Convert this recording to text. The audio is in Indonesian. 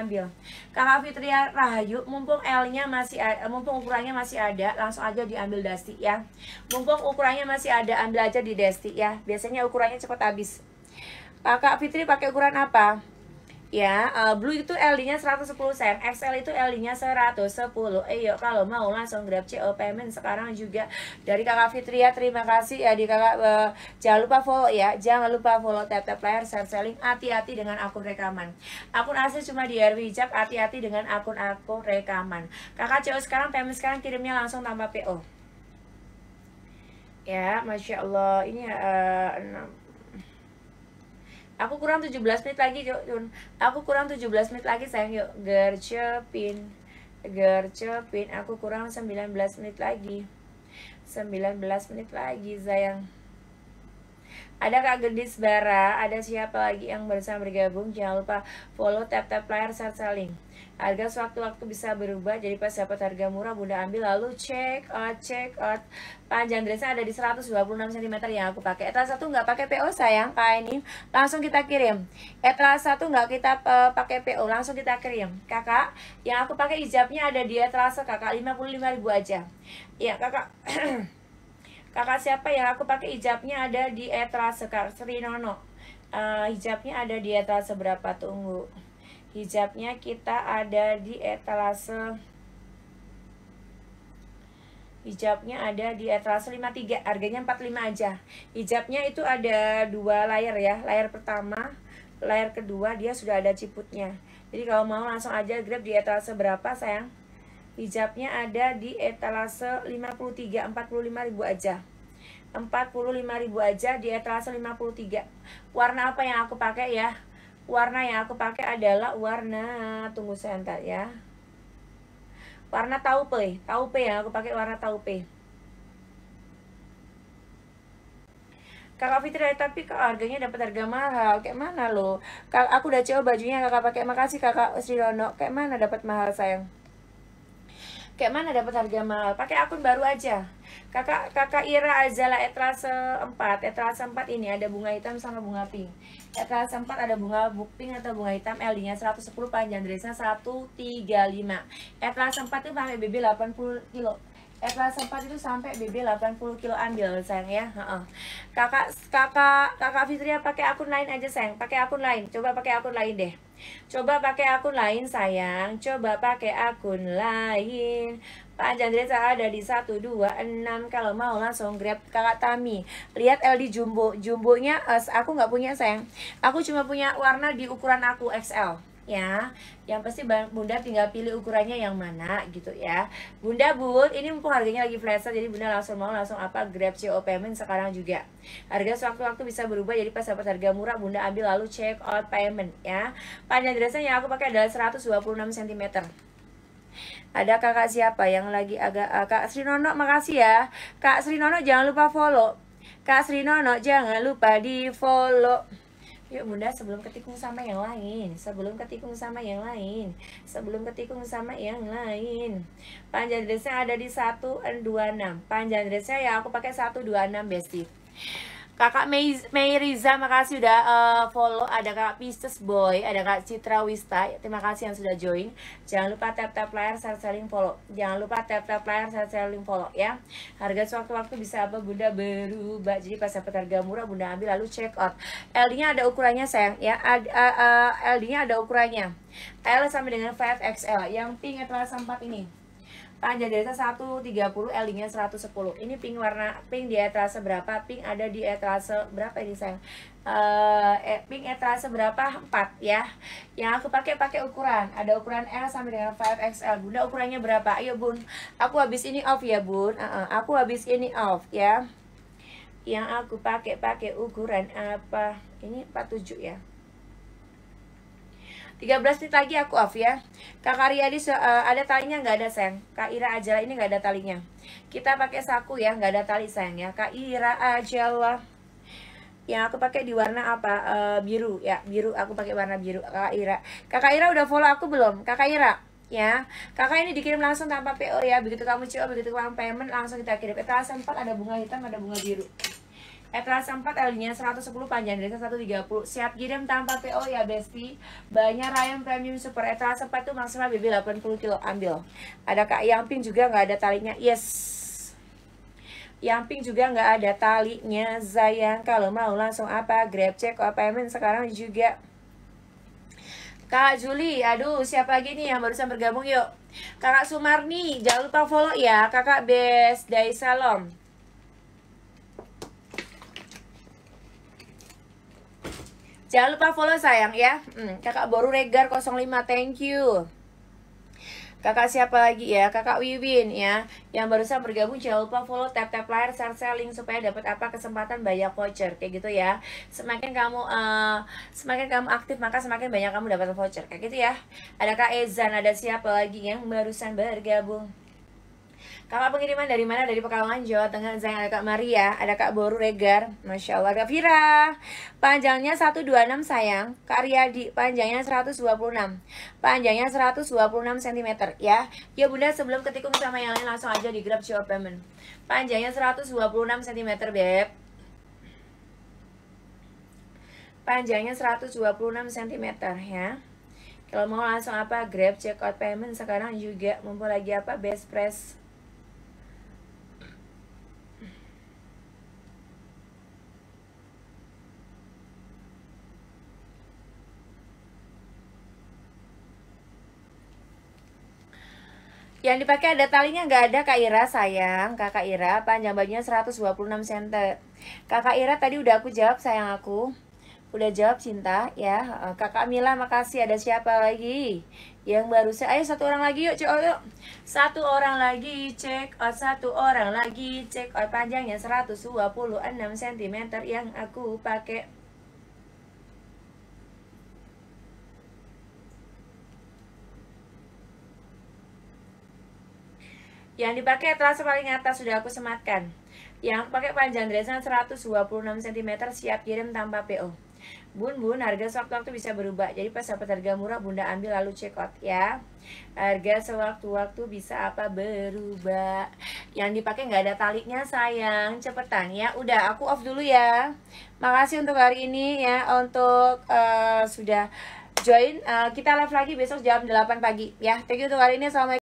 ambil Kakak Fitria Rahayu mumpung L-nya masih ada, eh, mumpung ukurannya masih ada langsung aja diambil Desti ya mumpung ukurannya masih ada ambil aja di Desti ya biasanya ukurannya cepat habis Kakak Fitri pakai ukuran apa? ya uh, blue itu LD-nya 110 cm, XL itu LD-nya 110 ayo kalau mau langsung grab CO payment sekarang juga dari kakak Fitria terima kasih ya di kakak uh, jangan lupa follow ya jangan lupa follow tap tap layar share selling hati-hati dengan akun rekaman akun asli cuma di RW Hijab hati-hati dengan akun-akun rekaman kakak CO sekarang payment sekarang kirimnya langsung tambah PO ya Masya Allah ini uh, eh, 6 Aku kurang 17 menit lagi, Jun. Aku kurang 17 menit lagi, sayang. Yuk, gercepin. Gercepin. Aku kurang 19 menit lagi. 19 menit lagi, sayang ada Kak Gendis Bara, ada siapa lagi yang bersama bergabung. Jangan lupa follow tap-tap layar saat link. Harga sewaktu-waktu bisa berubah, jadi pas dapat harga murah Bunda ambil lalu check out, check out. Panjang dressnya ada di 126 cm yang aku pakai. etalase satu nggak pakai PO sayang, Kak ini langsung kita kirim. Etalase satu nggak kita uh, pakai PO, langsung kita kirim. Kakak, yang aku pakai hijabnya ada di etalase kakak 55.000 aja. ya kakak. kakak siapa ya aku pakai hijabnya ada di etalase sekar Sri Nono uh, hijabnya ada di etalase berapa tunggu hijabnya kita ada di etalase hijabnya ada di etalase 53 harganya 45 aja hijabnya itu ada dua layar ya layar pertama layar kedua dia sudah ada ciputnya jadi kalau mau langsung aja grab di etalase berapa sayang Hijabnya ada di etalase 53 45 ribu aja. 45 ribu aja di etalase 53. Warna apa yang aku pakai ya? Warna yang aku pakai adalah warna tunggu sebentar ya. Warna taupe, taupe ya aku pakai warna taupe. kakak Fitri tapi kak harganya dapat harga mahal kayak mana loh kak aku udah coba bajunya kakak pakai makasih kakak Sri Rono kayak mana dapat mahal sayang kayak mana dapat harga mahal pakai akun baru aja kakak kakak Ira Azala etrase 4 etrase 4 ini ada bunga hitam sama bunga pink etrase 4 ada bunga buk pink atau bunga hitam LD nya 110 panjang dressnya 135 etrase 4 itu sampai BB 80 kilo etrase 4 itu sampai BB 80 kilo ambil sayang ya ha -ha. kakak kakak kakak Fitria pakai akun lain aja sayang pakai akun lain coba pakai akun lain deh Coba pakai akun lain sayang Coba pakai akun lain Pak Jandri saya ada di enam Kalau mau langsung grab kakak Tami Lihat LD Jumbo Jumbonya eh, aku nggak punya sayang Aku cuma punya warna di ukuran aku XL ya yang pasti bunda tinggal pilih ukurannya yang mana gitu ya bunda bun ini mumpung harganya lagi flash jadi bunda langsung mau langsung apa grab CO payment sekarang juga harga sewaktu-waktu bisa berubah jadi pas dapat harga murah bunda ambil lalu check out payment ya panjang dressnya yang aku pakai adalah 126 cm ada kakak siapa yang lagi agak uh, Kak Sri Nono makasih ya Kak Sri Nono jangan lupa follow Kak Sri Nono jangan lupa di follow Yuk bunda sebelum ketikung sama yang lain Sebelum ketikung sama yang lain Sebelum ketikung sama yang lain Panjang dressnya ada di 126 Panjang dressnya ya aku pakai 126 besti Kakak May, May Riza, makasih udah uh, follow. Ada Kak Pisces Boy, ada Kak Citra Wista. Terima kasih yang sudah join. Jangan lupa tap-tap layar, share, share, follow. Jangan lupa tap-tap layar, share, share, follow ya. Harga sewaktu-waktu bisa apa Bunda berubah. Jadi pas dapat harga murah Bunda ambil lalu check out. LD-nya ada ukurannya sayang ya. Ad, uh, uh, LD-nya ada ukurannya. L sampai dengan 5XL. Yang pink adalah sempat ini satu tiga 130 L-nya 110. Ini pink warna pink di etalase berapa? Pink ada di etalase berapa ini sayang? Uh, pink etalase berapa? 4 ya. Yang aku pakai pakai ukuran. Ada ukuran L sampai dengan 5XL. Bunda ukurannya berapa? Ayo Bun. Aku habis ini off ya Bun. Uh -uh. Aku habis ini off ya. Yang aku pakai pakai ukuran apa? Ini 47 ya. 13 menit lagi aku off ya. Kak Karyadi uh, eh, ada talinya nggak ada sayang. Kak Ira aja lah ini nggak ada talinya. Kita pakai saku ya, nggak ada tali sayang ya. Kak Ira aja lah. Yang aku pakai di warna apa? Uh, biru ya, biru. Aku pakai warna biru. Kak Ira. kak Ira udah follow aku belum? Kakak Ira ya kakak ini dikirim langsung tanpa PO ya begitu kamu coba begitu kamu payment langsung kita kirim kita eh, sempat ada bunga hitam ada bunga biru Etras 4 L-nya 110 panjang dari 130 Siap kirim tanpa PO ya Besti Banyak Ryan Premium Super Etras 4 tuh maksimal BB 80 kilo ambil Ada Kak yang pink juga nggak ada talinya Yes yang pink juga nggak ada talinya Sayang kalau mau langsung apa Grab check or payment sekarang juga Kak Juli, aduh siapa lagi nih yang barusan bergabung yuk Kakak Sumarni, jangan lupa follow ya Kakak Bes Daisalom Jangan lupa follow sayang ya. Hmm, kakak baru Regar 05, thank you. Kakak siapa lagi ya? Kakak Wiwin ya. Yang barusan bergabung jangan lupa follow tap-tap layar share share link supaya dapat apa kesempatan banyak voucher kayak gitu ya. Semakin kamu uh, semakin kamu aktif maka semakin banyak kamu dapat voucher kayak gitu ya. Ada Kak Ezan, ada siapa lagi yang barusan bergabung? Kakak pengiriman dari mana? Dari Pekalongan, Jawa Tengah. Saya ada Kak Maria, ada Kak Boru Regar. Masya Allah, Kak Vira. Panjangnya 126 sayang. Kak Riyadi, panjangnya 126. Panjangnya 126 cm ya. Ya Bunda, sebelum ketikung sama yang lain langsung aja di Grab Jawa Payment. Panjangnya 126 cm, Beb. Panjangnya 126 cm ya. Kalau mau langsung apa Grab checkout payment sekarang juga mumpul lagi apa best press. Yang dipakai ada talinya nggak ada Kak Ira sayang Kakak Ira panjang bajunya 126 cm Kakak Ira tadi udah aku jawab sayang aku Udah jawab cinta ya eh, Kakak Mila makasih ada siapa lagi Yang baru saya Ayo satu orang lagi yuk cek yuk Satu orang lagi cek out oh, Satu orang lagi cek out oh, Panjangnya 126 cm Yang aku pakai Yang dipakai telah paling atas sudah aku sematkan. Yang aku pakai panjang dressan 126 cm siap kirim tanpa PO. Bun, bun, harga sewaktu-waktu bisa berubah. Jadi pas dapat harga murah, bunda ambil lalu check out ya. Harga sewaktu-waktu bisa apa berubah. Yang dipakai nggak ada talinya sayang. Cepetan ya. Udah, aku off dulu ya. Makasih untuk hari ini ya. Untuk uh, sudah join. Uh, kita live lagi besok jam 8 pagi ya. Thank you untuk hari ini. Assalamualaikum.